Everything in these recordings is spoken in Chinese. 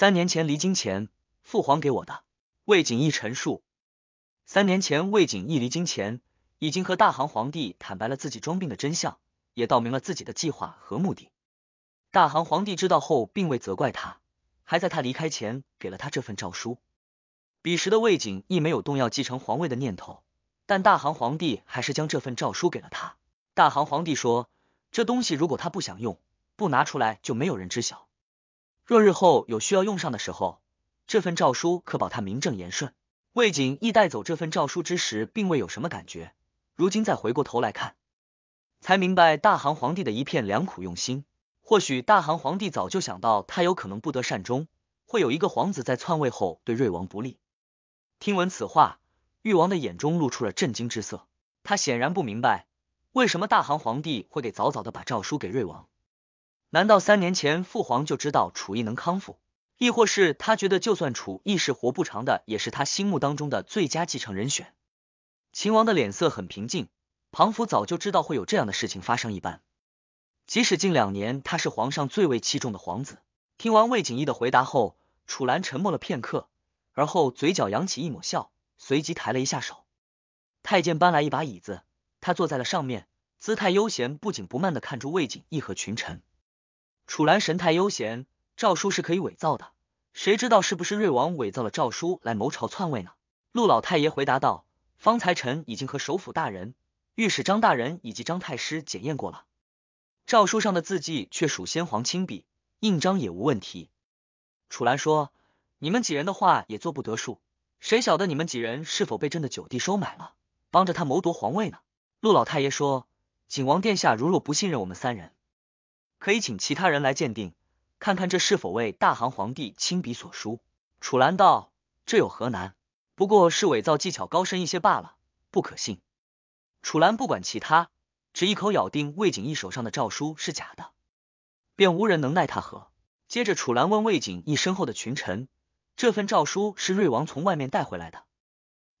三年前离京前，父皇给我的魏景逸陈述。三年前，魏景逸离京前已经和大行皇帝坦白了自己装病的真相，也道明了自己的计划和目的。大行皇帝知道后，并未责怪他，还在他离开前给了他这份诏书。彼时的魏景逸没有动摇继承皇位的念头，但大行皇帝还是将这份诏书给了他。大行皇帝说：“这东西如果他不想用，不拿出来就没有人知晓。”若日后有需要用上的时候，这份诏书可保他名正言顺。魏景易带走这份诏书之时，并未有什么感觉，如今再回过头来看，才明白大韩皇帝的一片良苦用心。或许大韩皇帝早就想到他有可能不得善终，会有一个皇子在篡位后对瑞王不利。听闻此话，誉王的眼中露出了震惊之色，他显然不明白为什么大韩皇帝会给早早的把诏书给瑞王。难道三年前父皇就知道楚意能康复，亦或是他觉得就算楚意是活不长的，也是他心目当中的最佳继承人选？秦王的脸色很平静，庞福早就知道会有这样的事情发生一般。即使近两年他是皇上最为器重的皇子。听完魏景逸的回答后，楚兰沉默了片刻，而后嘴角扬起一抹笑，随即抬了一下手。太监搬来一把椅子，他坐在了上面，姿态悠闲，不紧不慢的看着魏景逸和群臣。楚兰神态悠闲，诏书是可以伪造的，谁知道是不是瑞王伪造了诏书来谋朝篡位呢？陆老太爷回答道：“方才臣已经和首府大人、御史张大人以及张太师检验过了，诏书上的字迹却属先皇亲笔，印章也无问题。”楚兰说：“你们几人的话也做不得数，谁晓得你们几人是否被朕的九弟收买了，帮着他谋夺皇位呢？”陆老太爷说：“景王殿下如若不信任我们三人。”可以请其他人来鉴定，看看这是否为大韩皇帝亲笔所书。楚兰道：“这有何难？不过是伪造技巧高深一些罢了，不可信。”楚兰不管其他，只一口咬定魏景义手上的诏书是假的，便无人能奈他何。接着，楚兰问魏景义身后的群臣：“这份诏书是瑞王从外面带回来的，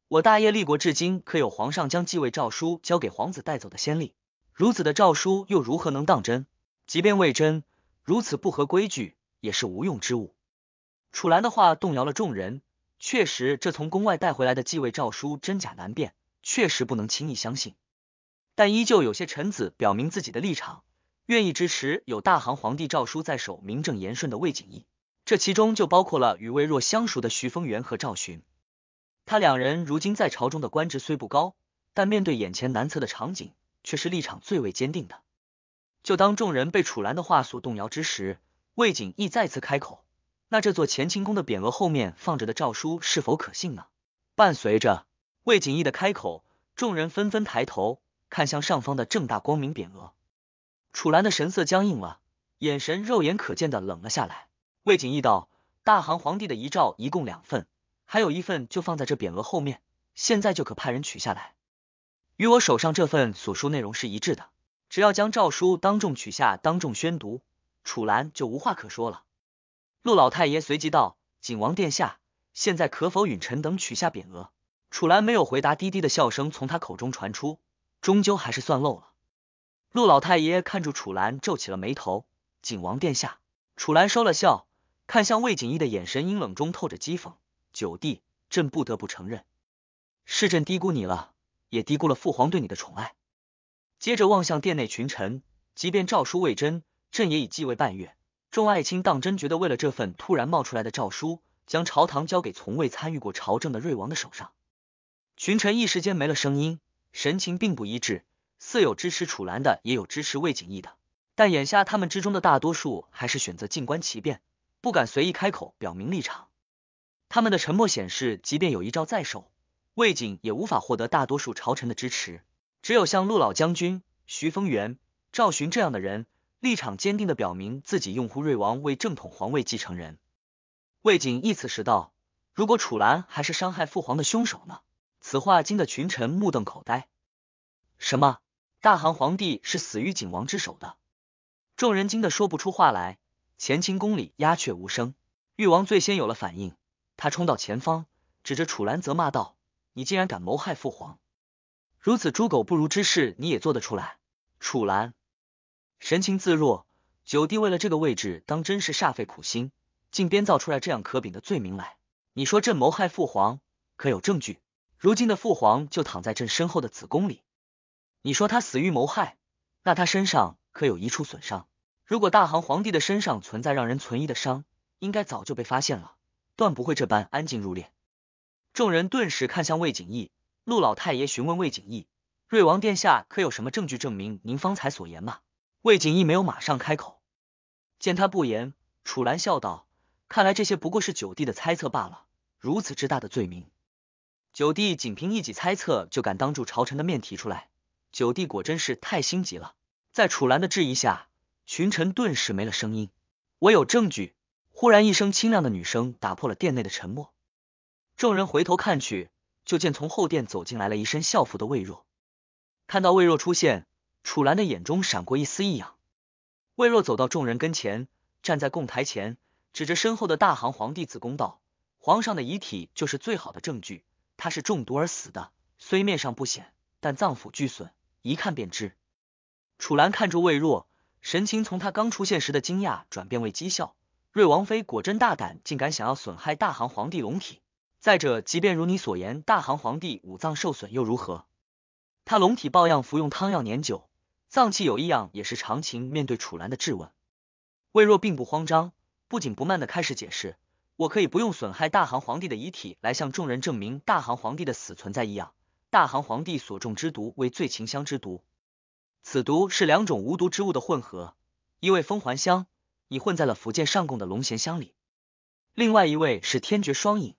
我大业立国至今，可有皇上将继位诏书交给皇子带走的先例？如此的诏书又如何能当真？”即便魏征如此不合规矩，也是无用之物。楚兰的话动摇了众人。确实，这从宫外带回来的继位诏书真假难辨，确实不能轻易相信。但依旧有些臣子表明自己的立场，愿意支持有大行皇帝诏书在手、名正言顺的魏景义。这其中就包括了与魏若相熟的徐风元和赵寻。他两人如今在朝中的官职虽不高，但面对眼前难测的场景，却是立场最为坚定的。就当众人被楚兰的话所动摇之时，魏景义再次开口：“那这座乾清宫的匾额后面放着的诏书是否可信呢？”伴随着魏景逸的开口，众人纷纷抬头看向上方的正大光明匾额。楚兰的神色僵硬了，眼神肉眼可见的冷了下来。魏景逸道：“大韩皇帝的遗诏一共两份，还有一份就放在这匾额后面，现在就可派人取下来，与我手上这份所述内容是一致的。”只要将诏书当众取下，当众宣读，楚兰就无话可说了。陆老太爷随即道：“景王殿下，现在可否允臣等取下匾额？”楚兰没有回答，低低的笑声从他口中传出。终究还是算漏了。陆老太爷看着楚兰，皱起了眉头。景王殿下，楚兰收了笑，看向魏景逸的眼神阴冷中透着讥讽。九弟，朕不得不承认，是朕低估你了，也低估了父皇对你的宠爱。接着望向殿内群臣，即便诏书未真，朕也已继位半月。众爱卿当真觉得，为了这份突然冒出来的诏书，将朝堂交给从未参与过朝政的瑞王的手上？群臣一时间没了声音，神情并不一致，似有支持楚兰的，也有支持魏景义的。但眼下他们之中的大多数还是选择静观其变，不敢随意开口表明立场。他们的沉默显示，即便有一招在手，魏景也无法获得大多数朝臣的支持。只有像陆老将军、徐风元、赵寻这样的人，立场坚定的表明自己拥护瑞王为正统皇位继承人。魏景义此时道：“如果楚兰还是伤害父皇的凶手呢？”此话惊得群臣目瞪口呆。什么？大唐皇帝是死于景王之手的？众人惊得说不出话来。乾清宫里鸦雀无声。誉王最先有了反应，他冲到前方，指着楚兰责骂道：“你竟然敢谋害父皇！”如此猪狗不如之事，你也做得出来？楚兰神情自若，九弟为了这个位置，当真是煞费苦心，竟编造出来这样可鄙的罪名来。你说朕谋害父皇，可有证据？如今的父皇就躺在朕身后的子宫里，你说他死于谋害，那他身上可有一处损伤？如果大行皇帝的身上存在让人存疑的伤，应该早就被发现了，断不会这般安静入殓。众人顿时看向魏景逸。陆老太爷询问魏景逸：“瑞王殿下可有什么证据证明您方才所言吗？”魏景逸没有马上开口，见他不言，楚兰笑道：“看来这些不过是九弟的猜测罢了。如此之大的罪名，九弟仅凭一己猜测就敢当住朝臣的面提出来，九弟果真是太心急了。”在楚兰的质疑下，群臣顿时没了声音。我有证据！忽然一声清亮的女声打破了殿内的沉默，众人回头看去。就见从后殿走进来了一身校服的魏若，看到魏若出现，楚岚的眼中闪过一丝异样。魏若走到众人跟前，站在供台前，指着身后的大行皇帝子宫道：“皇上的遗体就是最好的证据，他是中毒而死的，虽面上不显，但脏腑俱损，一看便知。”楚岚看着魏若，神情从他刚出现时的惊讶转变为讥笑：“瑞王妃果真大胆，竟敢想要损害大行皇帝龙体。”再者，即便如你所言，大韩皇帝五脏受损又如何？他龙体抱恙，服用汤药年久，脏器有异样也是常情。面对楚兰的质问，魏若并不慌张，不紧不慢的开始解释：“我可以不用损害大韩皇帝的遗体来向众人证明大韩皇帝的死存在异样。大韩皇帝所中之毒为醉秦香之毒，此毒是两种无毒之物的混合，一位风环香已混在了福建上贡的龙涎香里，另外一位是天绝双影。”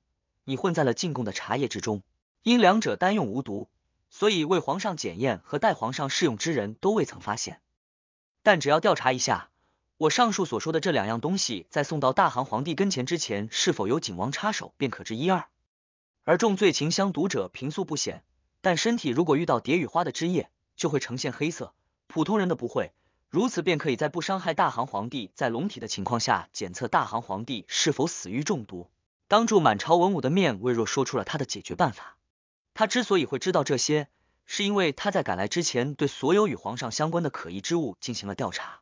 你混在了进贡的茶叶之中，因两者单用无毒，所以为皇上检验和代皇上试用之人都未曾发现。但只要调查一下，我上述所说的这两样东西在送到大唐皇帝跟前之前，是否有景王插手便可知一二。而重罪秦香毒者平素不显，但身体如果遇到蝶与花的枝叶，就会呈现黑色，普通人的不会。如此便可以在不伤害大唐皇帝在龙体的情况下，检测大唐皇帝是否死于中毒。当着满朝文武的面，魏若说出了他的解决办法。他之所以会知道这些，是因为他在赶来之前对所有与皇上相关的可疑之物进行了调查。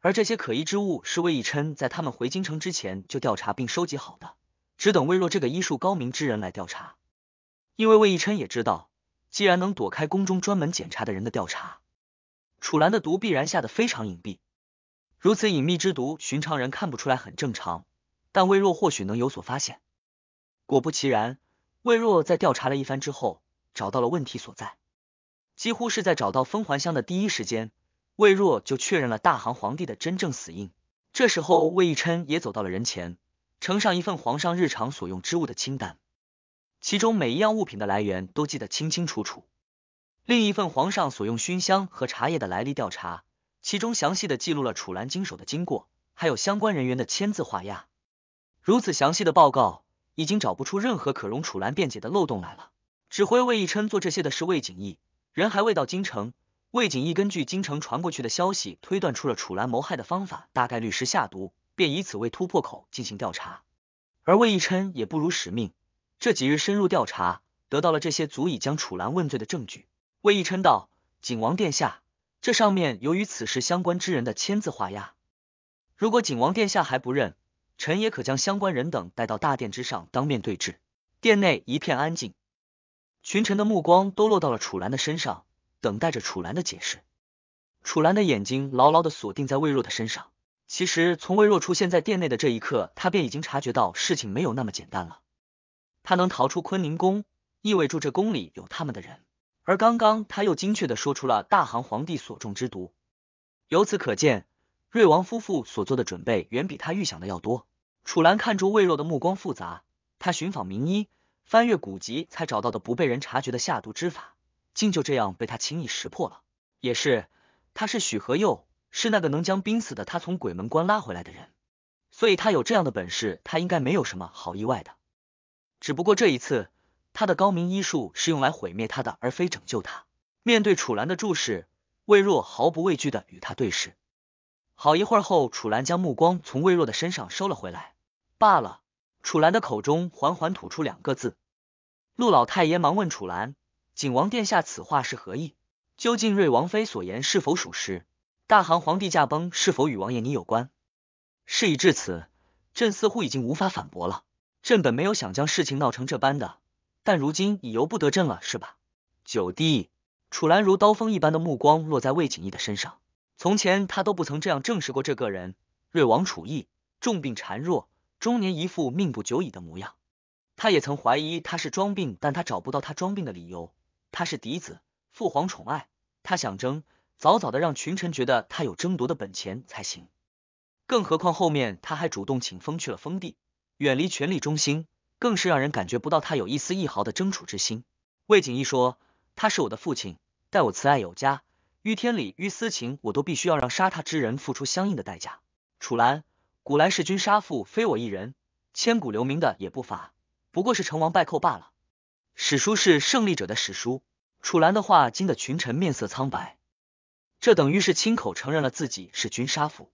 而这些可疑之物是魏奕琛在他们回京城之前就调查并收集好的，只等魏若这个医术高明之人来调查。因为魏奕琛也知道，既然能躲开宫中专门检查的人的调查，楚兰的毒必然下得非常隐蔽。如此隐秘之毒，寻常人看不出来很正常。但魏若或许能有所发现。果不其然，魏若在调查了一番之后，找到了问题所在。几乎是在找到封还香的第一时间，魏若就确认了大行皇帝的真正死因。这时候，魏义琛也走到了人前，呈上一份皇上日常所用之物的清单，其中每一样物品的来源都记得清清楚楚。另一份皇上所用熏香和茶叶的来历调查，其中详细的记录了楚兰经手的经过，还有相关人员的签字画押。如此详细的报告，已经找不出任何可容楚兰辩解的漏洞来了。指挥魏义琛做这些的是魏景义，人还未到京城，魏景义根据京城传过去的消息推断出了楚兰谋害的方法，大概率是下毒，便以此为突破口进行调查。而魏义琛也不辱使命，这几日深入调查，得到了这些足以将楚兰问罪的证据。魏义琛道：“景王殿下，这上面有与此事相关之人的签字画押，如果景王殿下还不认。”臣也可将相关人等带到大殿之上当面对质。殿内一片安静，群臣的目光都落到了楚兰的身上，等待着楚兰的解释。楚兰的眼睛牢牢的锁定在魏若的身上。其实从魏若出现在殿内的这一刻，他便已经察觉到事情没有那么简单了。他能逃出坤宁宫，意味住这宫里有他们的人。而刚刚他又精确的说出了大唐皇帝所中之毒，由此可见。瑞王夫妇所做的准备远比他预想的要多。楚兰看着魏若的目光复杂，他寻访名医，翻阅古籍，才找到的不被人察觉的下毒之法，竟就这样被他轻易识破了。也是，他是许和佑，是那个能将濒死的他从鬼门关拉回来的人，所以他有这样的本事，他应该没有什么好意外的。只不过这一次，他的高明医术是用来毁灭他的，而非拯救他。面对楚兰的注视，魏若毫不畏惧的与他对视。好一会儿后，楚兰将目光从魏若的身上收了回来。罢了，楚兰的口中缓缓吐出两个字。陆老太爷忙问楚兰：“景王殿下此话是何意？究竟瑞王妃所言是否属实？大韩皇帝驾崩是否与王爷你有关？”事已至此，朕似乎已经无法反驳了。朕本没有想将事情闹成这般的，但如今已由不得朕了，是吧？九弟，楚兰如刀锋一般的目光落在魏景逸的身上。从前他都不曾这样正视过这个人，瑞王楚义重病孱弱，中年一副命不久矣的模样。他也曾怀疑他是装病，但他找不到他装病的理由。他是嫡子，父皇宠爱，他想争，早早的让群臣觉得他有争夺的本钱才行。更何况后面他还主动请封去了封地，远离权力中心，更是让人感觉不到他有一丝一毫的争储之心。魏景逸说，他是我的父亲，待我慈爱有加。于天理，于私情，我都必须要让杀他之人付出相应的代价。楚兰，古来弑君杀父非我一人，千古留名的也不乏，不过是成王败寇罢了。史书是胜利者的史书。楚兰的话惊得群臣面色苍白，这等于是亲口承认了自己是君杀父。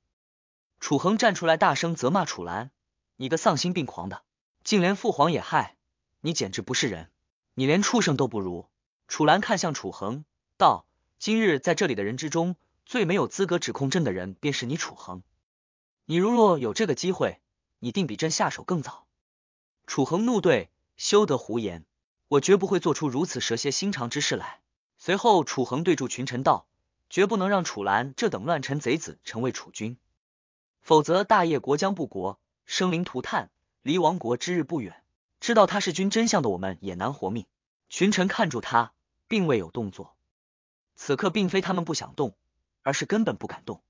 楚恒站出来大声责骂楚兰：“你个丧心病狂的，竟连父皇也害，你简直不是人，你连畜生都不如。”楚兰看向楚恒，道。今日在这里的人之中，最没有资格指控朕的人便是你楚恒。你如若有这个机会，你定比朕下手更早。楚恒怒对：“休得胡言！我绝不会做出如此蛇蝎心肠之事来。”随后，楚恒对住群臣道：“绝不能让楚兰这等乱臣贼子成为楚君，否则大业国将不国，生灵涂炭，离亡国之日不远。知道他是君真相的，我们也难活命。”群臣看住他，并未有动作。此刻并非他们不想动，而是根本不敢动。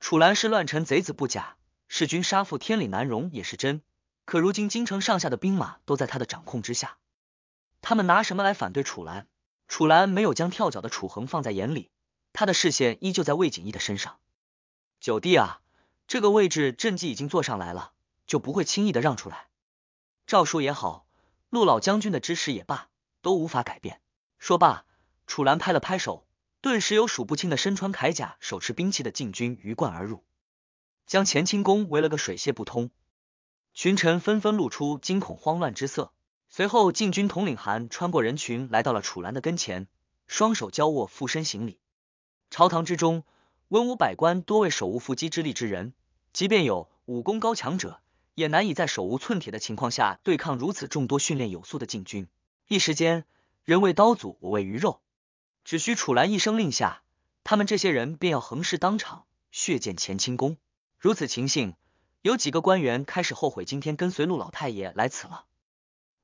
楚兰是乱臣贼子不假，弑君杀父天理难容也是真。可如今京城上下的兵马都在他的掌控之下，他们拿什么来反对楚兰？楚兰没有将跳脚的楚恒放在眼里，他的视线依旧在魏景逸的身上。九弟啊，这个位置朕既已经坐上来了，就不会轻易的让出来。诏书也好，陆老将军的支持也罢，都无法改变。说罢。楚兰拍了拍手，顿时有数不清的身穿铠甲、手持兵器的禁军鱼贯而入，将乾清宫围了个水泄不通。群臣纷纷露出惊恐慌乱之色。随后，禁军统领韩穿过人群，来到了楚兰的跟前，双手交握，俯身行礼。朝堂之中，文武百官多为手无缚鸡之力之人，即便有武功高强者，也难以在手无寸铁的情况下对抗如此众多训练有素的禁军。一时间，人为刀俎，我为鱼肉。只需楚兰一声令下，他们这些人便要横尸当场，血溅乾清宫。如此情形，有几个官员开始后悔今天跟随陆老太爷来此了，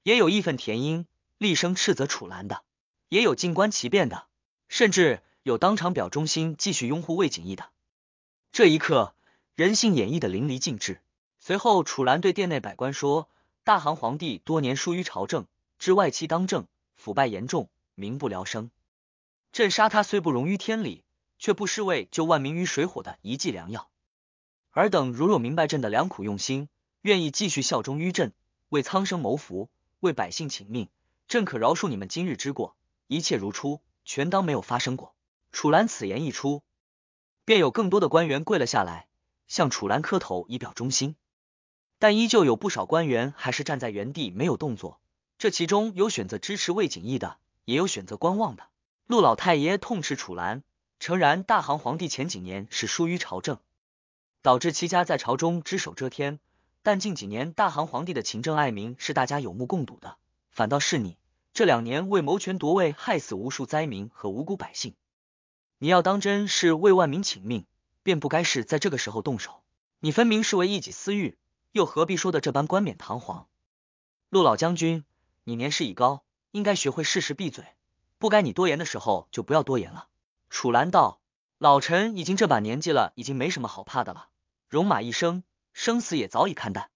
也有义愤填膺、厉声斥责楚兰的，也有静观其变的，甚至有当场表忠心、继续拥护魏景逸的。这一刻，人性演绎的淋漓尽致。随后，楚兰对殿内百官说：“大韩皇帝多年疏于朝政，致外戚当政，腐败严重，民不聊生。”朕杀他虽不容于天理，却不失为救万民于水火的一剂良药。尔等如若明白朕的良苦用心，愿意继续效忠于朕，为苍生谋福，为百姓请命，朕可饶恕你们今日之过，一切如初，全当没有发生过。楚兰此言一出，便有更多的官员跪了下来，向楚兰磕头以表忠心。但依旧有不少官员还是站在原地没有动作，这其中有选择支持魏景义的，也有选择观望的。陆老太爷痛斥楚兰：“诚然，大行皇帝前几年是疏于朝政，导致戚家在朝中只手遮天。但近几年，大行皇帝的勤政爱民是大家有目共睹的。反倒是你，这两年为谋权夺位，害死无数灾民和无辜百姓。你要当真是为万民请命，便不该是在这个时候动手。你分明是为一己私欲，又何必说的这般冠冕堂皇？”陆老将军，你年事已高，应该学会适时闭嘴。不该你多言的时候，就不要多言了。楚兰道：“老臣已经这把年纪了，已经没什么好怕的了。戎马一生，生死也早已看淡。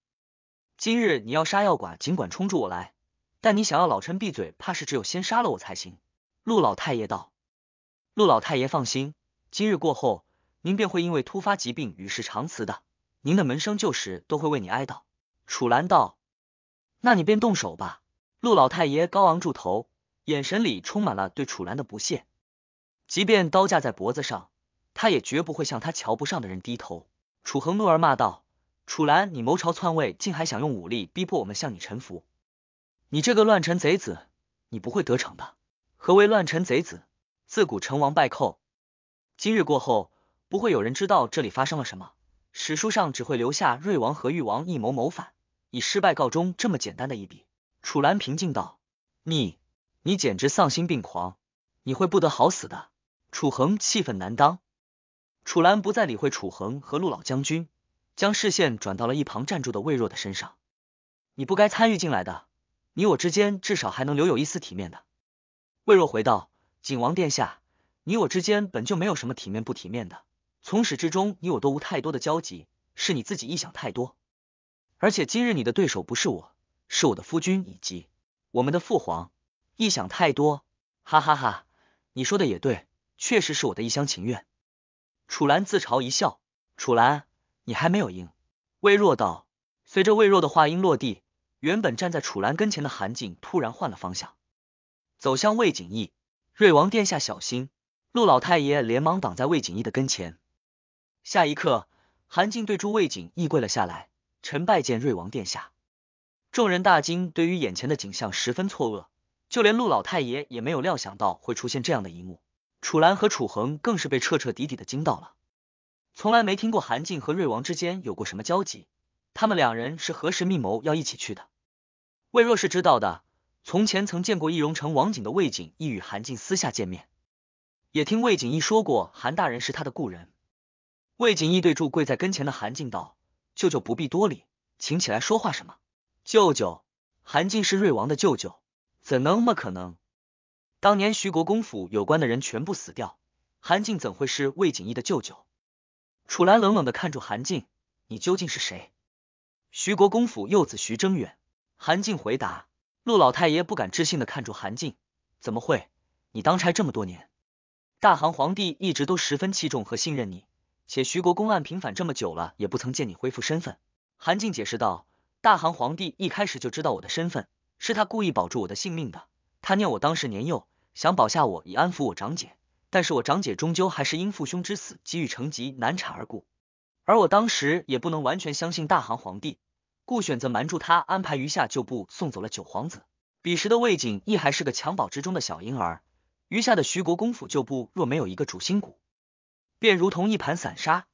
今日你要杀要剐，尽管冲住我来。但你想要老臣闭嘴，怕是只有先杀了我才行。”陆老太爷道：“陆老太爷放心，今日过后，您便会因为突发疾病与世长辞的。您的门生旧时都会为你哀悼。”楚兰道：“那你便动手吧。”陆老太爷高昂住头。眼神里充满了对楚兰的不屑，即便刀架在脖子上，他也绝不会向他瞧不上的人低头。楚恒怒而骂道：“楚兰，你谋朝篡位，竟还想用武力逼迫我们向你臣服！你这个乱臣贼子，你不会得逞的。”何为乱臣贼子？自古成王败寇，今日过后，不会有人知道这里发生了什么，史书上只会留下瑞王和誉王一谋谋反，以失败告终这么简单的一笔。楚兰平静道：“你。”你简直丧心病狂，你会不得好死的！楚恒气愤难当，楚兰不再理会楚恒和陆老将军，将视线转到了一旁站住的魏若的身上。你不该参与进来的，你我之间至少还能留有一丝体面的。魏若回道：“景王殿下，你我之间本就没有什么体面不体面的，从始至终你我都无太多的交集，是你自己臆想太多。而且今日你的对手不是我，是我的夫君以及我们的父皇。”一想太多，哈哈哈！你说的也对，确实是我的一厢情愿。楚兰自嘲一笑。楚兰，你还没有赢。魏若道，随着魏若的话音落地，原本站在楚兰跟前的韩静突然换了方向，走向魏景逸。瑞王殿下，小心！陆老太爷连忙挡在魏景逸的跟前。下一刻，韩静对住魏景逸跪了下来，臣拜见瑞王殿下。众人大惊，对于眼前的景象十分错愕。就连陆老太爷也没有料想到会出现这样的一幕，楚兰和楚恒更是被彻彻底底的惊到了。从来没听过韩静和瑞王之间有过什么交集，他们两人是何时密谋要一起去的？魏若是知道的，从前曾见过易容成王景的魏景亦与韩静私下见面，也听魏景义说过韩大人是他的故人。魏景义对住跪在跟前的韩静道：“舅舅不必多礼，请起来说话。”什么？舅舅韩静是瑞王的舅舅。怎能么可能？当年徐国公府有关的人全部死掉，韩静怎会是魏景逸的舅舅？楚兰冷冷的看住韩静，你究竟是谁？徐国公府幼子徐征远。韩静回答。陆老太爷不敢置信的看住韩静，怎么会？你当差这么多年，大韩皇帝一直都十分器重和信任你，且徐国公案平反这么久了，也不曾见你恢复身份。韩静解释道，大韩皇帝一开始就知道我的身份。是他故意保住我的性命的。他念我当时年幼，想保下我以安抚我长姐。但是我长姐终究还是因父兄之死积郁成疾难产而故。而我当时也不能完全相信大韩皇帝，故选择瞒住他，安排余下旧部送走了九皇子。彼时的魏景亦还是个襁褓之中的小婴儿。余下的徐国公府旧部若没有一个主心骨，便如同一盘散沙。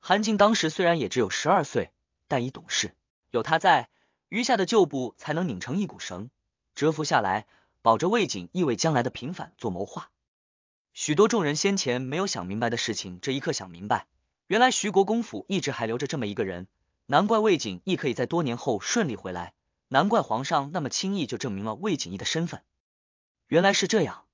韩静当时虽然也只有十二岁，但已懂事。有他在。余下的旧部才能拧成一股绳，蛰伏下来，保着魏景义为将来的平反做谋划。许多众人先前没有想明白的事情，这一刻想明白。原来徐国公府一直还留着这么一个人，难怪魏景亦可以在多年后顺利回来，难怪皇上那么轻易就证明了魏景义的身份。原来是这样，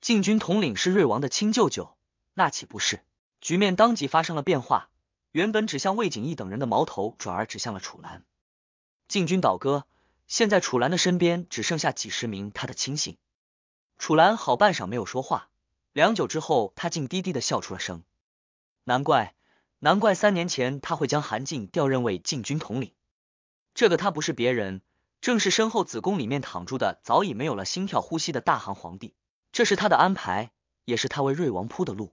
禁军统领是瑞王的亲舅舅，那岂不是局面当即发生了变化？原本指向魏景义等人的矛头，转而指向了楚兰。禁军倒戈，现在楚兰的身边只剩下几十名他的亲信。楚兰好半晌没有说话，良久之后，他竟低低的笑出了声。难怪，难怪三年前他会将韩静调任为禁军统领。这个他不是别人，正是身后子宫里面躺住的早已没有了心跳呼吸的大韩皇帝。这是他的安排，也是他为瑞王铺的路。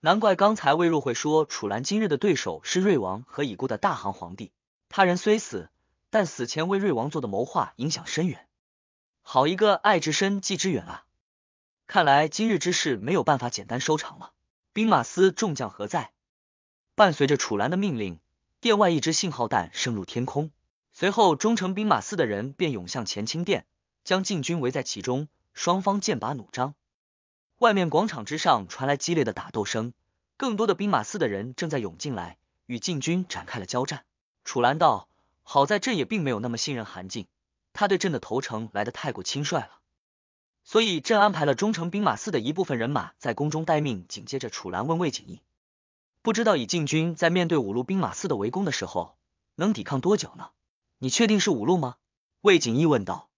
难怪刚才魏若会说楚兰今日的对手是瑞王和已故的大韩皇帝。他人虽死。但死前为瑞王做的谋划影响深远，好一个爱之深，计之远啊！看来今日之事没有办法简单收场了。兵马司众将何在？伴随着楚兰的命令，殿外一支信号弹升入天空，随后忠诚兵马司的人便涌向前清殿，将禁军围在其中，双方剑拔弩张。外面广场之上传来激烈的打斗声，更多的兵马司的人正在涌进来，与禁军展开了交战。楚兰道。好在朕也并没有那么信任韩进，他对朕的投诚来得太过轻率了，所以朕安排了忠诚兵马司的一部分人马在宫中待命。紧接着，楚兰问魏景逸：“不知道以禁军在面对五路兵马司的围攻的时候，能抵抗多久呢？”“你确定是五路吗？”魏景逸问道。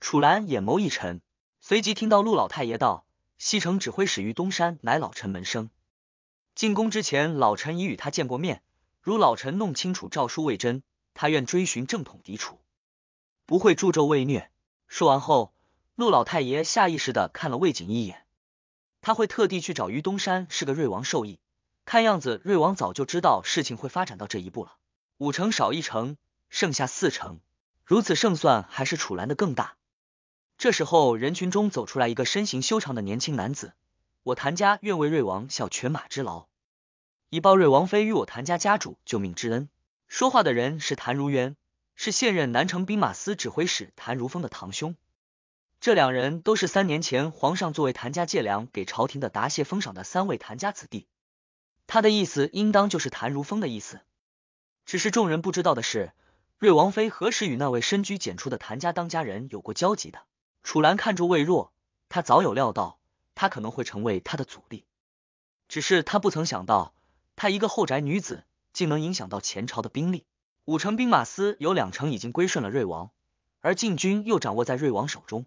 楚兰眼眸一沉，随即听到陆老太爷道：“西城指挥使于东山，乃老臣门生。进宫之前，老臣已与他见过面。如老臣弄清楚诏书未真。”他愿追寻正统嫡储，不会助纣为虐。说完后，陆老太爷下意识的看了魏景一眼。他会特地去找于东山，是个瑞王授意。看样子，瑞王早就知道事情会发展到这一步了。五成少一成，剩下四成，如此胜算还是楚兰的更大。这时候，人群中走出来一个身形修长的年轻男子。我谭家愿为瑞王效犬马之劳，以报瑞王妃与我谭家家主救命之恩。说话的人是谭如渊，是现任南城兵马司指挥使谭如风的堂兄。这两人都是三年前皇上作为谭家借粮给朝廷的答谢封赏的三位谭家子弟。他的意思应当就是谭如风的意思。只是众人不知道的是，瑞王妃何时与那位深居简出的谭家当家人有过交集的？楚兰看着魏若，她早有料到，她可能会成为她的阻力。只是她不曾想到，她一个后宅女子。竟能影响到前朝的兵力，五城兵马司有两城已经归顺了瑞王，而禁军又掌握在瑞王手中。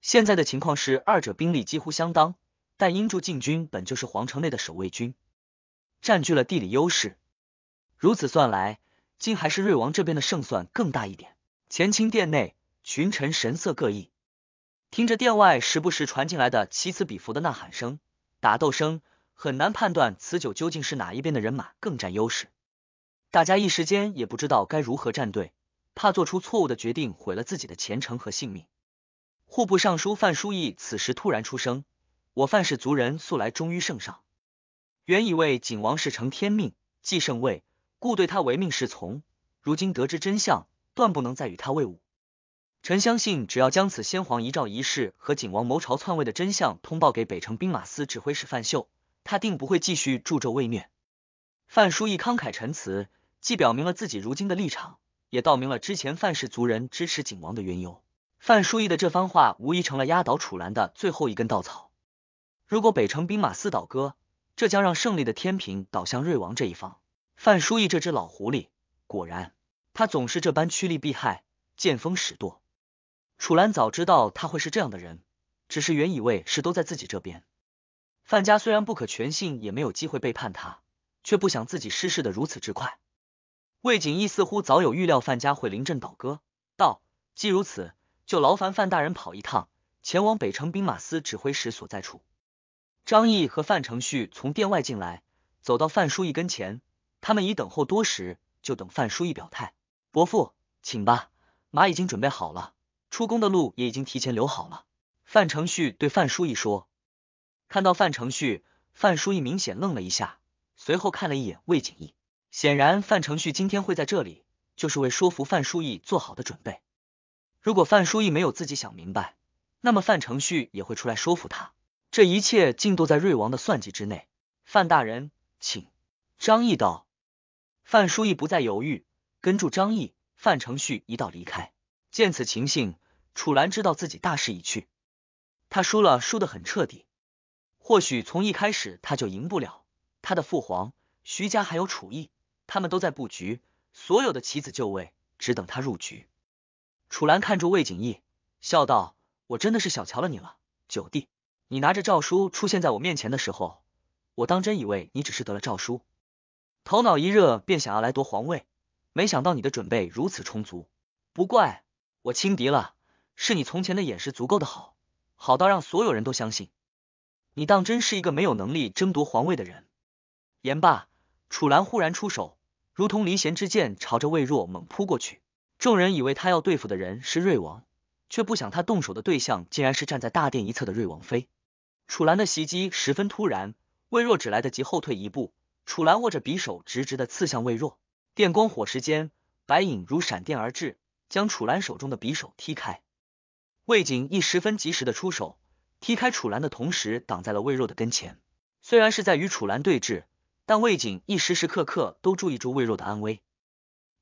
现在的情况是，二者兵力几乎相当，但英驻禁军本就是皇城内的守卫军，占据了地理优势。如此算来，竟还是瑞王这边的胜算更大一点。乾清殿内，群臣神色各异，听着殿外时不时传进来的此彼伏的呐喊声、打斗声。很难判断此酒究竟是哪一边的人马更占优势，大家一时间也不知道该如何站队，怕做出错误的决定毁了自己的前程和性命。户部尚书范书义此时突然出声：“我范氏族人素来忠于圣上，原以为景王是承天命继圣位，故对他唯命是从。如今得知真相，断不能再与他为伍。臣相信，只要将此先皇遗诏一事和景王谋朝篡位的真相通报给北城兵马司指挥使范秀。”他定不会继续助纣为虐。范叔义慷慨陈词，既表明了自己如今的立场，也道明了之前范氏族人支持景王的缘由。范叔义的这番话，无疑成了压倒楚兰的最后一根稻草。如果北城兵马司倒戈，这将让胜利的天平倒向瑞王这一方。范叔义这只老狐狸，果然，他总是这般趋利避害，见风使舵。楚兰早知道他会是这样的人，只是原以为是都在自己这边。范家虽然不可全信，也没有机会背叛他，却不想自己失势的如此之快。魏景逸似乎早有预料，范家会临阵倒戈，道：“既如此，就劳烦范大人跑一趟，前往北城兵马司指挥使所在处。”张毅和范承旭从殿外进来，走到范书义跟前，他们已等候多时，就等范书义表态。伯父，请吧，马已经准备好了，出宫的路也已经提前留好了。范承旭对范书义说。看到范承旭，范书义明显愣了一下，随后看了一眼魏景逸，显然，范承旭今天会在这里，就是为说服范书义做好的准备。如果范书义没有自己想明白，那么范承旭也会出来说服他。这一切尽都在瑞王的算计之内。范大人，请张毅道。范书义不再犹豫，跟住张毅、范承旭一道离开。见此情形，楚兰知道自己大势已去，他输了，输得很彻底。或许从一开始他就赢不了，他的父皇、徐家还有楚毅，他们都在布局，所有的棋子就位，只等他入局。楚兰看住魏景逸，笑道：“我真的是小瞧了你了，九弟，你拿着诏书出现在我面前的时候，我当真以为你只是得了诏书，头脑一热便想要来夺皇位，没想到你的准备如此充足，不怪我轻敌了，是你从前的掩饰足够的好，好到让所有人都相信。”你当真是一个没有能力争夺皇位的人！言罢，楚兰忽然出手，如同离弦之箭，朝着魏若猛扑过去。众人以为他要对付的人是瑞王，却不想他动手的对象竟然是站在大殿一侧的瑞王妃。楚兰的袭击十分突然，魏若只来得及后退一步，楚兰握着匕首直直的刺向魏若。电光火石间，白影如闪电而至，将楚兰手中的匕首踢开。魏景亦十分及时的出手。踢开楚兰的同时，挡在了魏若的跟前。虽然是在与楚兰对峙，但魏景一时时刻刻都注意住魏若的安危，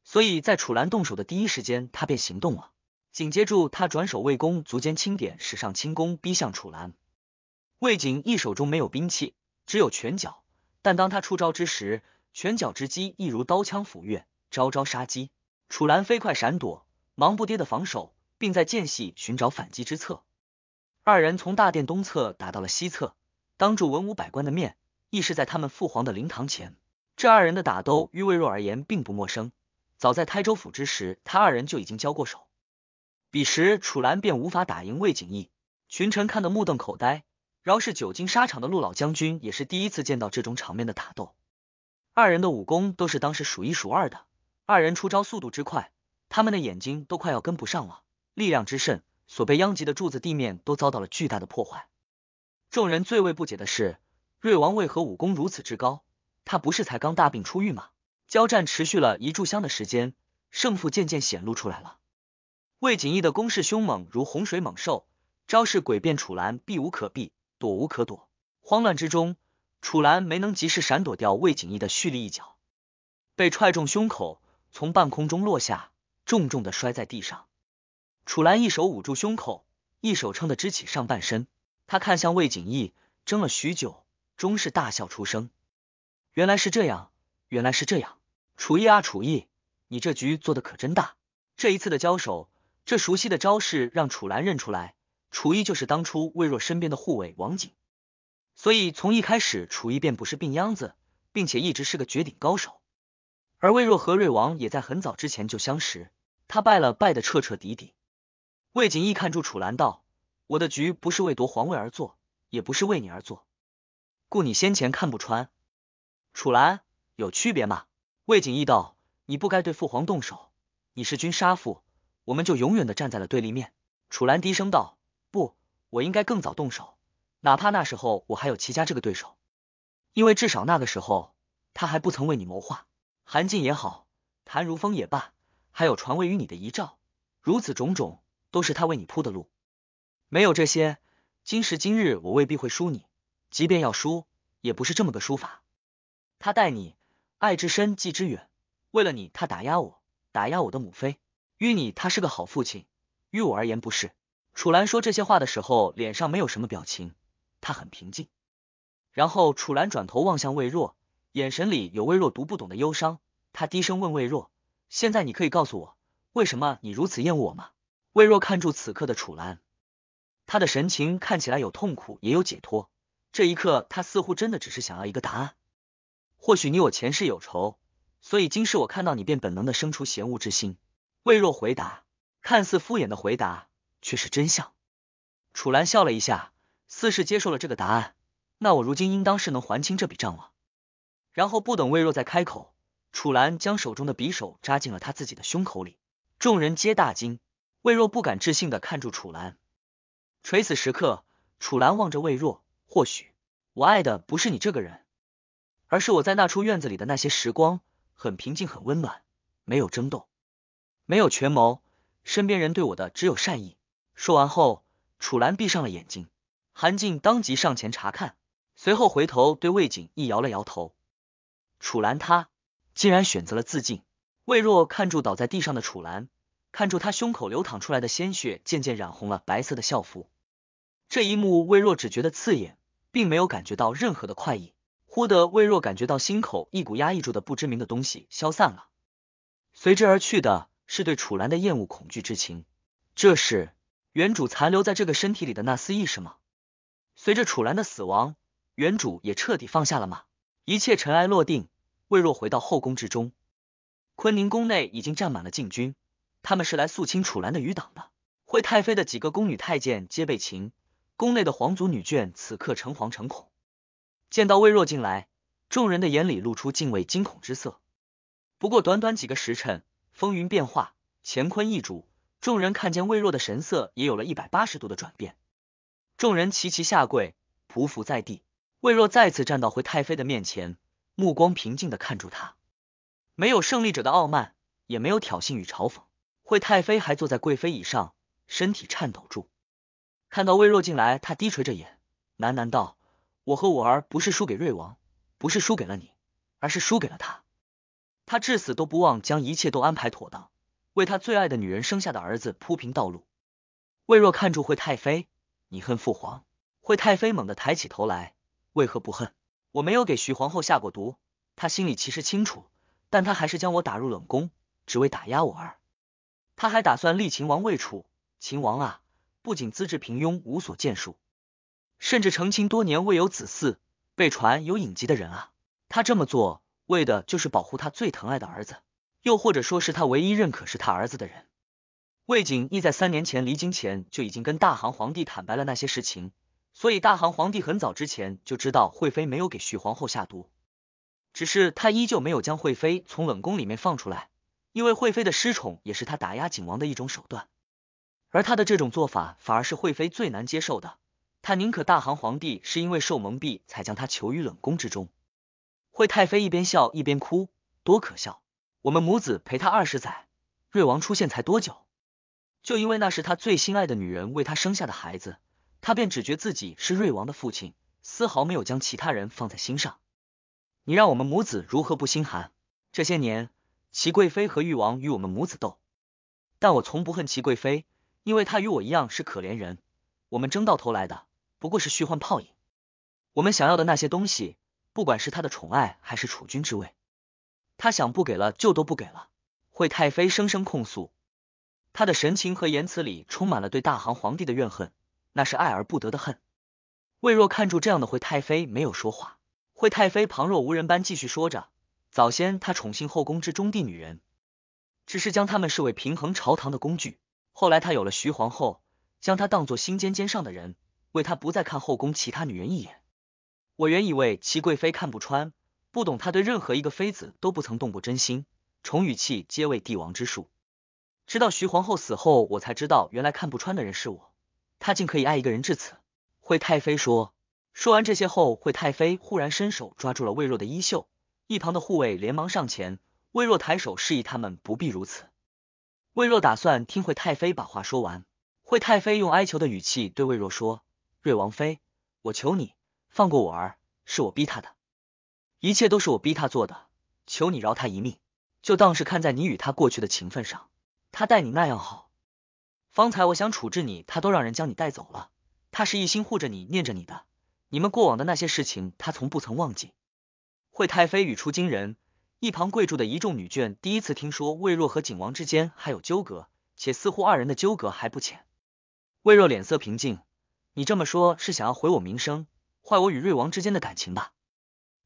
所以在楚兰动手的第一时间，他便行动了。紧接住，他转守魏公足尖轻点，使上轻功逼向楚兰。魏景一手中没有兵器，只有拳脚，但当他出招之时，拳脚之击亦如刀枪斧钺，招招杀机。楚兰飞快闪躲，忙不迭的防守，并在间隙寻找反击之策。二人从大殿东侧打到了西侧，当着文武百官的面，亦是在他们父皇的灵堂前。这二人的打斗于魏若而言并不陌生，早在台州府之时，他二人就已经交过手。彼时楚兰便无法打赢魏景逸。群臣看得目瞪口呆，饶是久经沙场的陆老将军，也是第一次见到这种场面的打斗。二人的武功都是当时数一数二的，二人出招速度之快，他们的眼睛都快要跟不上了。力量之甚。所被殃及的柱子地面都遭到了巨大的破坏。众人最为不解的是，瑞王为何武功如此之高？他不是才刚大病初愈吗？交战持续了一炷香的时间，胜负渐渐显露出来了。魏景逸的攻势凶猛如洪水猛兽，招式诡变，楚兰避无可避，躲无可躲。慌乱之中，楚兰没能及时闪躲掉魏景逸的蓄力一脚，被踹中胸口，从半空中落下，重重的摔在地上。楚兰一手捂住胸口，一手撑得支起上半身，他看向魏景逸，怔了许久，终是大笑出声：“原来是这样，原来是这样，楚毅啊楚毅，你这局做的可真大！这一次的交手，这熟悉的招式让楚兰认出来，楚毅就是当初魏若身边的护卫王景。所以从一开始，楚毅便不是病秧子，并且一直是个绝顶高手。而魏若和瑞王也在很早之前就相识，他败了，败的彻彻底底。”魏景逸看住楚兰道：“我的局不是为夺皇位而做，也不是为你而做，故你先前看不穿。楚兰有区别吗？”魏景逸道：“你不该对父皇动手，你是君杀父，我们就永远的站在了对立面。”楚兰低声道：“不，我应该更早动手，哪怕那时候我还有齐家这个对手，因为至少那个时候他还不曾为你谋划。韩静也好，谭如风也罢，还有传位于你的遗诏，如此种种。”都是他为你铺的路，没有这些，今时今日我未必会输你。即便要输，也不是这么个输法。他待你爱之深，记之远，为了你他打压我，打压我的母妃。于你他是个好父亲，于我而言不是。楚兰说这些话的时候，脸上没有什么表情，他很平静。然后楚兰转头望向魏若，眼神里有魏若读不懂的忧伤。他低声问魏若：“现在你可以告诉我，为什么你如此厌恶我吗？”魏若看住此刻的楚兰，他的神情看起来有痛苦，也有解脱。这一刻，他似乎真的只是想要一个答案。或许你我前世有仇，所以今世我看到你便本能的生出嫌恶之心。魏若回答，看似敷衍的回答，却是真相。楚兰笑了一下，似是接受了这个答案。那我如今应当是能还清这笔账了。然后不等魏若再开口，楚兰将手中的匕首扎进了他自己的胸口里，众人皆大惊。魏若不敢置信的看住楚兰，垂死时刻，楚兰望着魏若，或许我爱的不是你这个人，而是我在那处院子里的那些时光，很平静，很温暖，没有争斗，没有权谋，身边人对我的只有善意。说完后，楚兰闭上了眼睛，韩静当即上前查看，随后回头对魏景义摇了摇头。楚兰，他竟然选择了自尽。魏若看住倒在地上的楚兰。看住他胸口流淌出来的鲜血，渐渐染红了白色的校服。这一幕，魏若只觉得刺眼，并没有感觉到任何的快意。忽的，魏若感觉到心口一股压抑住的不知名的东西消散了，随之而去的是对楚兰的厌恶恐惧之情。这是原主残留在这个身体里的那丝意识吗？随着楚兰的死亡，原主也彻底放下了吗？一切尘埃落定，魏若回到后宫之中，坤宁宫内已经站满了禁军。他们是来肃清楚兰的余党的。惠太妃的几个宫女太监皆被擒，宫内的皇族女眷此刻诚惶诚恐。见到魏若进来，众人的眼里露出敬畏惊恐之色。不过短短几个时辰，风云变化，乾坤易主，众人看见魏若的神色也有了一百八十度的转变。众人齐齐下跪，匍匐在地。魏若再次站到惠太妃的面前，目光平静的看住她，没有胜利者的傲慢，也没有挑衅与嘲讽。惠太妃还坐在贵妃椅上，身体颤抖住。看到魏若进来，她低垂着眼，喃喃道：“我和我儿不是输给瑞王，不是输给了你，而是输给了他。他至死都不忘将一切都安排妥当，为他最爱的女人生下的儿子铺平道路。”魏若看住惠太妃，你恨父皇？惠太妃猛地抬起头来，为何不恨？我没有给徐皇后下过毒，她心里其实清楚，但她还是将我打入冷宫，只为打压我儿。他还打算立秦王为储。秦王啊，不仅资质平庸，无所建树，甚至成亲多年未有子嗣，被传有隐疾的人啊。他这么做，为的就是保护他最疼爱的儿子，又或者说是他唯一认可是他儿子的人。魏景义在三年前离京前就已经跟大行皇帝坦白了那些事情，所以大行皇帝很早之前就知道惠妃没有给徐皇后下毒，只是他依旧没有将惠妃从冷宫里面放出来。因为惠妃的失宠，也是他打压景王的一种手段，而他的这种做法，反而是惠妃最难接受的。他宁可大行皇帝是因为受蒙蔽，才将他囚于冷宫之中。惠太妃一边笑一边哭，多可笑！我们母子陪他二十载，瑞王出现才多久？就因为那是他最心爱的女人为他生下的孩子，他便只觉自己是瑞王的父亲，丝毫没有将其他人放在心上。你让我们母子如何不心寒？这些年。齐贵妃和誉王与我们母子斗，但我从不恨齐贵妃，因为她与我一样是可怜人。我们争到头来的不过是虚幻泡影。我们想要的那些东西，不管是她的宠爱还是储君之位，她想不给了就都不给了。惠太妃声声控诉，她的神情和言辞里充满了对大行皇帝的怨恨，那是爱而不得的恨。魏若看住这样的惠太妃，没有说话。惠太妃旁若无人般继续说着。早先，他宠幸后宫之中地女人，只是将他们视为平衡朝堂的工具。后来，他有了徐皇后，将她当做心尖尖上的人，为她不再看后宫其他女人一眼。我原以为齐贵妃看不穿，不懂他对任何一个妃子都不曾动过真心，宠与弃皆为帝王之术。直到徐皇后死后，我才知道原来看不穿的人是我，他竟可以爱一个人至此。惠太妃说，说完这些后，惠太妃忽然伸手抓住了魏若的衣袖。一旁的护卫连忙上前，魏若抬手示意他们不必如此。魏若打算听惠太妃把话说完。惠太妃用哀求的语气对魏若说：“瑞王妃，我求你放过我儿，是我逼他的，一切都是我逼他做的，求你饶他一命，就当是看在你与他过去的情分上。他待你那样好，方才我想处置你，他都让人将你带走了。他是一心护着你，念着你的，你们过往的那些事情，他从不曾忘记。”惠太妃语出惊人，一旁跪住的一众女眷第一次听说魏若和景王之间还有纠葛，且似乎二人的纠葛还不浅。魏若脸色平静，你这么说，是想要毁我名声，坏我与瑞王之间的感情吧？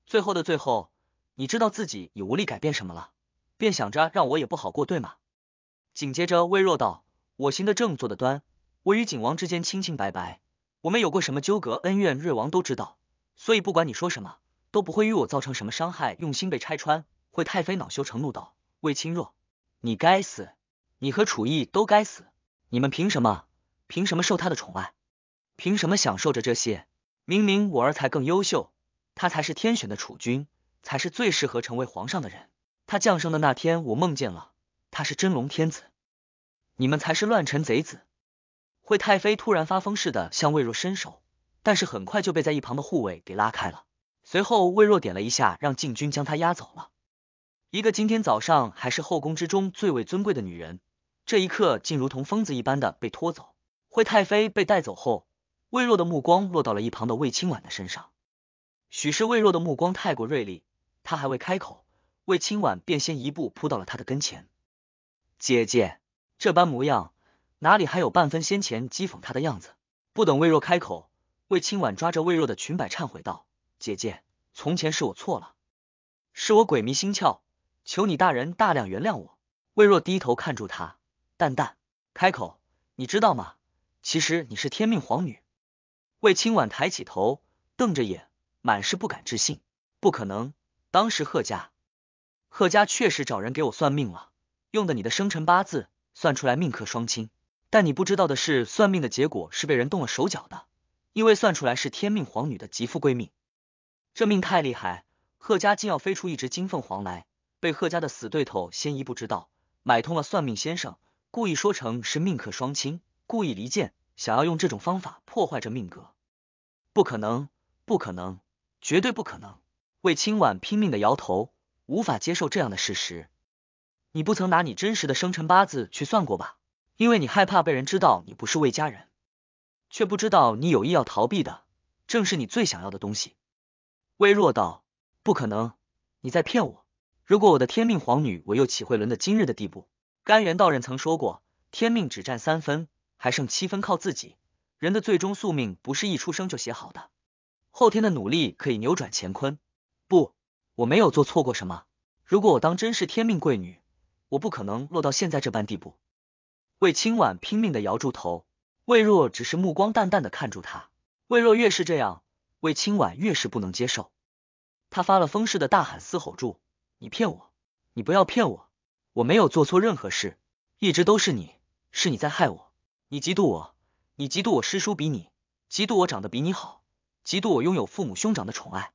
最后的最后，你知道自己已无力改变什么了，便想着让我也不好过，对吗？紧接着魏若道，我行得正，坐得端，我与景王之间清清白白，我们有过什么纠葛恩怨，瑞王都知道，所以不管你说什么。都不会与我造成什么伤害，用心被拆穿，惠太妃恼羞成怒道：“魏清若，你该死！你和楚艺都该死！你们凭什么？凭什么受他的宠爱？凭什么享受着这些？明明我儿才更优秀，他才是天选的储君，才是最适合成为皇上的人。他降生的那天，我梦见了，他是真龙天子。你们才是乱臣贼子！”惠太妃突然发疯似的向魏若伸手，但是很快就被在一旁的护卫给拉开了。随后，魏若点了一下，让禁军将她押走了。一个今天早上还是后宫之中最为尊贵的女人，这一刻竟如同疯子一般的被拖走。惠太妃被带走后，魏若的目光落到了一旁的魏清婉的身上。许是魏若的目光太过锐利，她还未开口，魏清婉便先一步扑到了她的跟前。姐姐这般模样，哪里还有半分先前讥讽她的样子？不等魏若开口，魏清婉抓着魏若的裙摆忏悔道。姐姐，从前是我错了，是我鬼迷心窍，求你大人大量原谅我。魏若低头看住他，淡淡开口：“你知道吗？其实你是天命皇女。”魏清婉抬起头，瞪着眼，满是不敢置信：“不可能！当时贺家，贺家确实找人给我算命了，用的你的生辰八字算出来命克双亲。但你不知道的是，算命的结果是被人动了手脚的，因为算出来是天命皇女的极富贵命。”这命太厉害，贺家竟要飞出一只金凤凰来，被贺家的死对头先一步知道，买通了算命先生，故意说成是命克双亲，故意离间，想要用这种方法破坏这命格。不可能，不可能，绝对不可能！魏清婉拼命的摇头，无法接受这样的事实。你不曾拿你真实的生辰八字去算过吧？因为你害怕被人知道你不是魏家人，却不知道你有意要逃避的，正是你最想要的东西。魏若道：“不可能，你在骗我！如果我的天命皇女，我又岂会沦得今日的地步？甘元道人曾说过，天命只占三分，还剩七分靠自己。人的最终宿命不是一出生就写好的，后天的努力可以扭转乾坤。不，我没有做错过什么。如果我当真是天命贵女，我不可能落到现在这般地步。”魏清婉拼命的摇住头，魏若只是目光淡淡的看住他。魏若越是这样。魏清婉越是不能接受，他发了疯似的大喊嘶吼住：“你骗我！你不要骗我！我没有做错任何事，一直都是你，是你在害我！你嫉妒我，你嫉妒我师叔比你，嫉妒我长得比你好，嫉妒我拥有父母兄长的宠爱。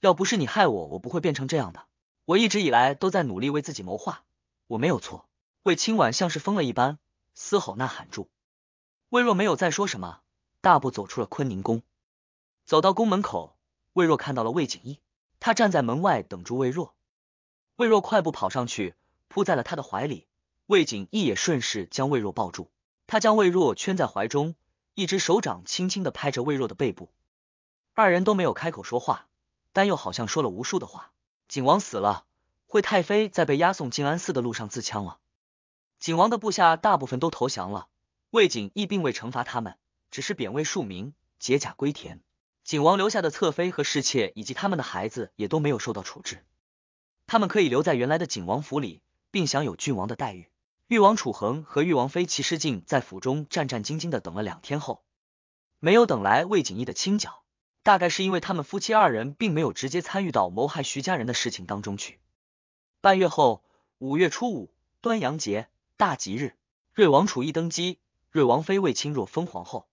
要不是你害我，我不会变成这样的。我一直以来都在努力为自己谋划，我没有错。”魏清婉像是疯了一般嘶吼呐喊住。魏若没有再说什么，大步走出了坤宁宫。走到宫门口，魏若看到了魏景逸，他站在门外等住魏若。魏若快步跑上去，扑在了他的怀里。魏景逸也顺势将魏若抱住，他将魏若圈在怀中，一只手掌轻轻的拍着魏若的背部。二人都没有开口说话，但又好像说了无数的话。景王死了，惠太妃在被押送静安寺的路上自戕了。景王的部下大部分都投降了，魏景逸并未惩罚他们，只是贬为庶民，解甲归田。景王留下的侧妃和侍妾以及他们的孩子也都没有受到处置，他们可以留在原来的景王府里，并享有郡王的待遇。豫王楚恒和豫王妃齐诗静在府中战战兢兢的等了两天后，没有等来魏景逸的清剿，大概是因为他们夫妻二人并没有直接参与到谋害徐家人的事情当中去。半月后，五月初五，端阳节大吉日，瑞王楚一登基，瑞王妃魏清若封皇后。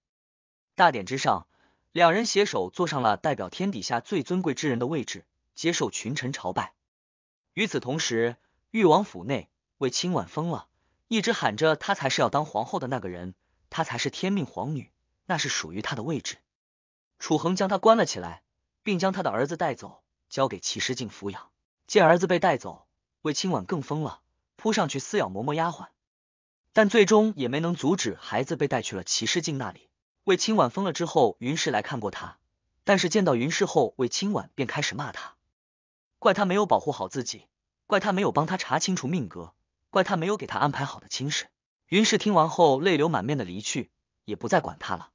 大典之上。两人携手坐上了代表天底下最尊贵之人的位置，接受群臣朝拜。与此同时，豫王府内，魏清婉疯了，一直喊着她才是要当皇后的那个人，她才是天命皇女，那是属于她的位置。楚恒将她关了起来，并将她的儿子带走，交给齐世敬抚养。见儿子被带走，魏清婉更疯了，扑上去撕咬嬷嬷丫鬟，但最终也没能阻止孩子被带去了齐世敬那里。魏清婉疯了之后，云氏来看过他，但是见到云氏后，魏清婉便开始骂他，怪他没有保护好自己，怪他没有帮他查清楚命格，怪他没有给他安排好的亲事。云氏听完后泪流满面的离去，也不再管他了。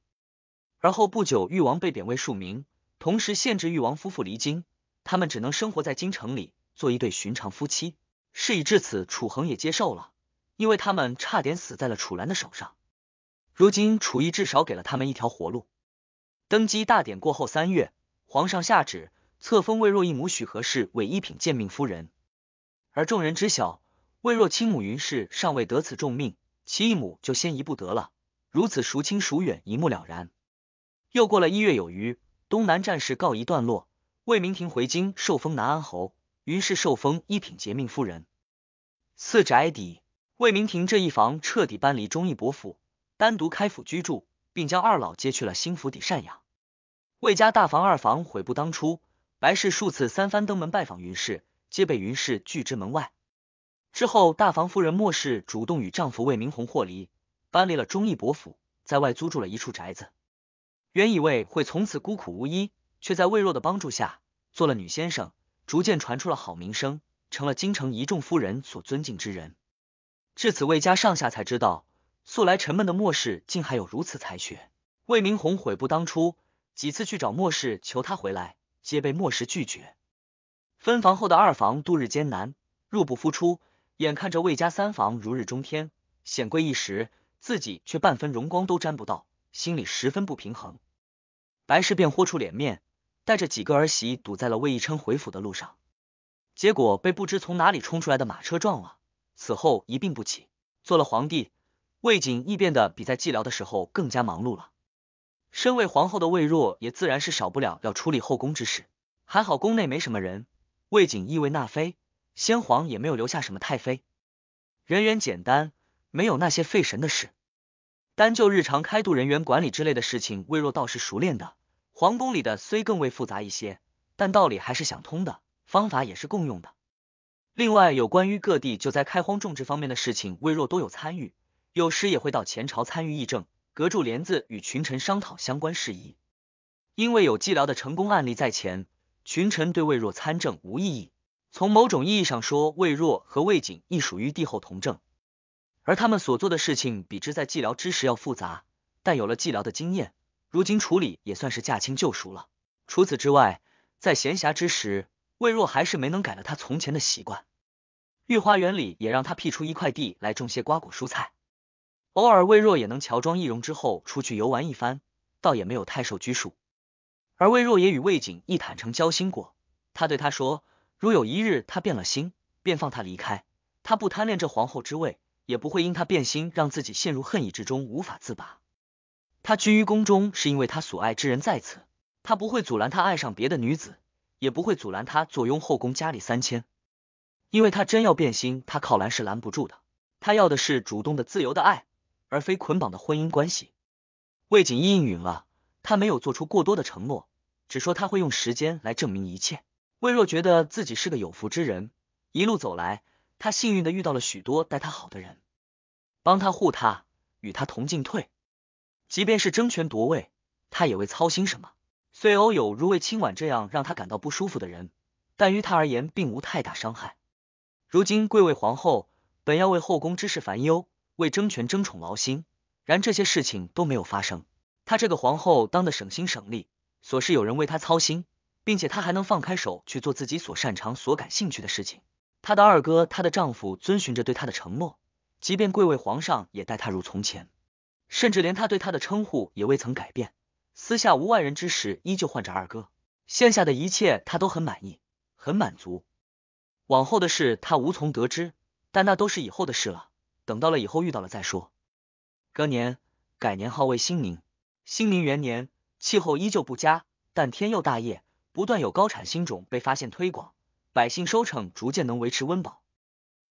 而后不久，誉王被贬为庶民，同时限制誉王夫妇离京，他们只能生活在京城里做一对寻常夫妻。事已至此，楚恒也接受了，因为他们差点死在了楚兰的手上。如今楚义至少给了他们一条活路。登基大典过后三月，皇上下旨册封魏若一母许和氏为一品贱命夫人。而众人知晓魏若亲母云氏尚未得此重命，其义母就先一步得了。如此孰亲孰远一目了然。又过了一月有余，东南战事告一段落，魏明庭回京受封南安侯，云氏受封一品节命夫人，四宅邸。魏明庭这一房彻底搬离忠义伯府。单独开府居住，并将二老接去了新府邸赡养。魏家大房、二房悔不当初。白氏数次三番登门拜访云氏，皆被云氏拒之门外。之后，大房夫人莫氏主动与丈夫魏明宏获离，搬离了忠义伯府，在外租住了一处宅子。原以为会从此孤苦无依，却在魏若的帮助下做了女先生，逐渐传出了好名声，成了京城一众夫人所尊敬之人。至此，魏家上下才知道。素来沉闷的莫氏竟还有如此才学，魏明宏悔不当初，几次去找莫氏求他回来，皆被莫氏拒绝。分房后的二房度日艰难，入不敷出，眼看着魏家三房如日中天，显贵一时，自己却半分荣光都沾不到，心里十分不平衡。白氏便豁出脸面，带着几个儿媳堵在了魏义琛回府的路上，结果被不知从哪里冲出来的马车撞了，此后一病不起，做了皇帝。魏景亦变得比在寂寥的时候更加忙碌了。身为皇后的魏若也自然是少不了要处理后宫之事。还好宫内没什么人，魏景亦为纳妃，先皇也没有留下什么太妃，人员简单，没有那些费神的事。单就日常开度、人员管理之类的事情，魏若倒是熟练的。皇宫里的虽更为复杂一些，但道理还是想通的，方法也是共用的。另外，有关于各地救灾、开荒、种植方面的事情，魏若都有参与。有时也会到前朝参与议政，隔住帘子与群臣商讨相关事宜。因为有寂寥的成功案例在前，群臣对魏若参政无异议。从某种意义上说，魏若和魏景亦属于帝后同政，而他们所做的事情比之在寂寥之时要复杂。但有了寂寥的经验，如今处理也算是驾轻就熟了。除此之外，在闲暇之时，魏若还是没能改了他从前的习惯。御花园里也让他辟出一块地来种些瓜果蔬菜。偶尔，魏若也能乔装易容之后出去游玩一番，倒也没有太受拘束。而魏若也与魏景一坦诚交心过，他对他说：如有一日他变了心，便放他离开。他不贪恋这皇后之位，也不会因他变心让自己陷入恨意之中无法自拔。他居于宫中是因为他所爱之人在此，他不会阻拦他爱上别的女子，也不会阻拦他坐拥后宫佳丽三千。因为他真要变心，他靠拦是拦不住的。他要的是主动的、自由的爱。而非捆绑的婚姻关系。魏锦应允了，他没有做出过多的承诺，只说他会用时间来证明一切。魏若觉得自己是个有福之人，一路走来，他幸运的遇到了许多待他好的人，帮他护他，与他同进退。即便是争权夺位，他也未操心什么。虽偶有如魏清婉这样让他感到不舒服的人，但于他而言并无太大伤害。如今贵为皇后，本要为后宫之事烦忧。为争权争宠劳心，然这些事情都没有发生。她这个皇后当的省心省力，琐事有人为她操心，并且她还能放开手去做自己所擅长、所感兴趣的事情。她的二哥，她的丈夫，遵循着对她的承诺，即便贵为皇上，也待她如从前，甚至连他对她的称呼也未曾改变。私下无外人之时，依旧唤着二哥。线下的一切，她都很满意，很满足。往后的事，她无从得知，但那都是以后的事了。等到了以后遇到了再说。隔年改年号为兴宁，兴宁元年气候依旧不佳，但天佑大业，不断有高产新种被发现推广，百姓收成逐渐能维持温饱，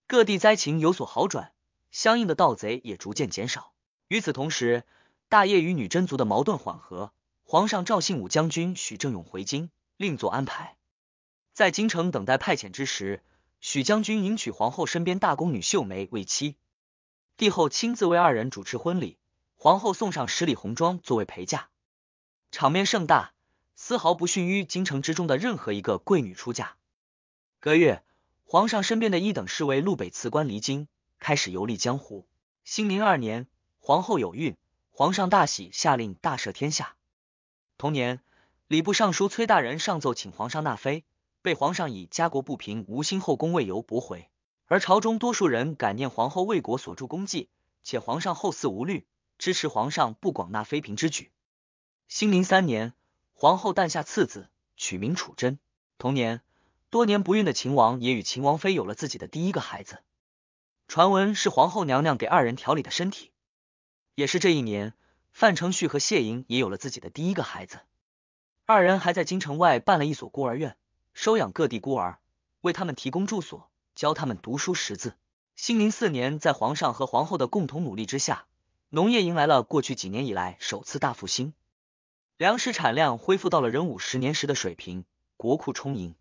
各地灾情有所好转，相应的盗贼也逐渐减少。与此同时，大业与女真族的矛盾缓和，皇上赵信武将军许正勇回京，另作安排。在京城等待派遣之时，许将军迎娶皇后身边大宫女秀梅为妻。帝后亲自为二人主持婚礼，皇后送上十里红妆作为陪嫁，场面盛大，丝毫不逊于京城之中的任何一个贵女出嫁。隔月，皇上身边的一等侍卫陆北辞官离京，开始游历江湖。兴宁二年，皇后有孕，皇上大喜，下令大赦天下。同年，礼部尚书崔大人上奏请皇上纳妃，被皇上以家国不平，无心后宫为由驳回。而朝中多数人感念皇后为国所铸功绩，且皇上后嗣无虑，支持皇上不广纳妃嫔之举。兴宁三年，皇后诞下次子，取名楚贞。同年，多年不孕的秦王也与秦王妃有了自己的第一个孩子，传闻是皇后娘娘给二人调理的身体。也是这一年，范承旭和谢莹也有了自己的第一个孩子，二人还在京城外办了一所孤儿院，收养各地孤儿，为他们提供住所。教他们读书识字。兴宁四年，在皇上和皇后的共同努力之下，农业迎来了过去几年以来首次大复兴，粮食产量恢复到了仁武十年时的水平，国库充盈。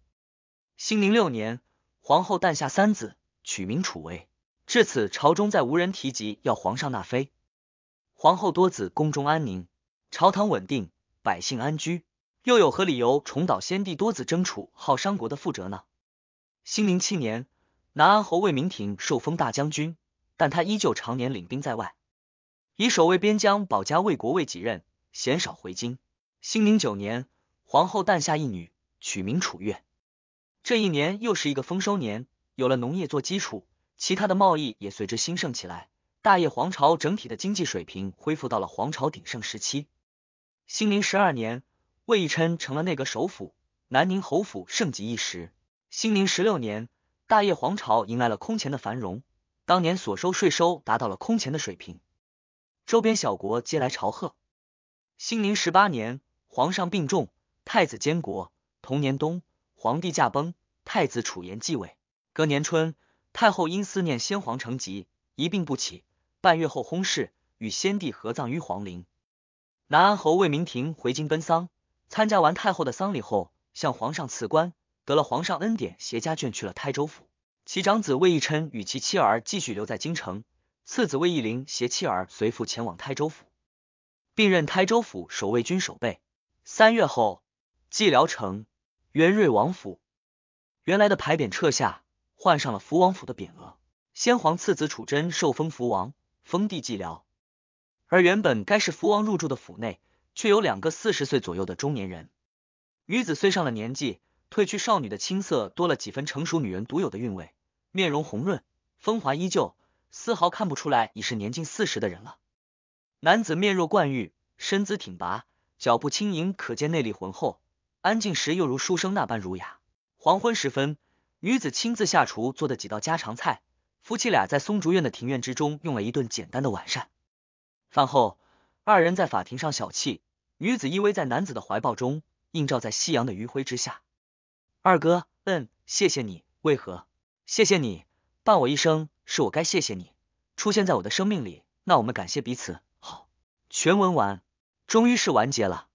兴宁六年，皇后诞下三子，取名楚威。至此，朝中再无人提及要皇上纳妃。皇后多子，宫中安宁，朝堂稳定，百姓安居，又有何理由重蹈先帝多子争储、好商国的覆辙呢？兴宁七年。南安侯魏明廷受封大将军，但他依旧常年领兵在外，以守卫边疆、保家卫国为己任，鲜少回京。兴宁九年，皇后诞下一女，取名楚月。这一年又是一个丰收年，有了农业做基础，其他的贸易也随之兴盛起来。大业皇朝整体的经济水平恢复到了皇朝鼎盛时期。兴宁十二年，魏义琛成了内阁首辅，南宁侯府盛极一时。兴宁十六年。大业皇朝迎来了空前的繁荣，当年所收税收达到了空前的水平，周边小国皆来朝贺。兴宁十八年，皇上病重，太子监国。同年冬，皇帝驾崩，太子楚炎继位。隔年春，太后因思念先皇成疾，一病不起，半月后薨逝，与先帝合葬于皇陵。南安侯魏明亭回京奔丧，参加完太后的丧礼后，向皇上辞官。得了皇上恩典，携家眷去了台州府。其长子魏义琛与其妻儿继续留在京城，次子魏义林携妻儿随父前往台州府，并任台州府守卫军守备。三月后，寂辽城元瑞王府原来的牌匾撤下，换上了福王府的匾额。先皇次子楚真受封福王，封地寂辽。而原本该是福王入住的府内，却有两个四十岁左右的中年人。女子虽上了年纪。褪去少女的青涩，多了几分成熟女人独有的韵味。面容红润，风华依旧，丝毫看不出来已是年近四十的人了。男子面若冠玉，身姿挺拔，脚步轻盈，可见内力浑厚。安静时又如书生那般儒雅。黄昏时分，女子亲自下厨做的几道家常菜，夫妻俩在松竹院的庭院之中用了一顿简单的晚膳。饭后，二人在法庭上小憩，女子依偎在男子的怀抱中，映照在夕阳的余晖之下。二哥，嗯，谢谢你。为何？谢谢你伴我一生，是我该谢谢你出现在我的生命里。那我们感谢彼此。好，全文完，终于是完结了。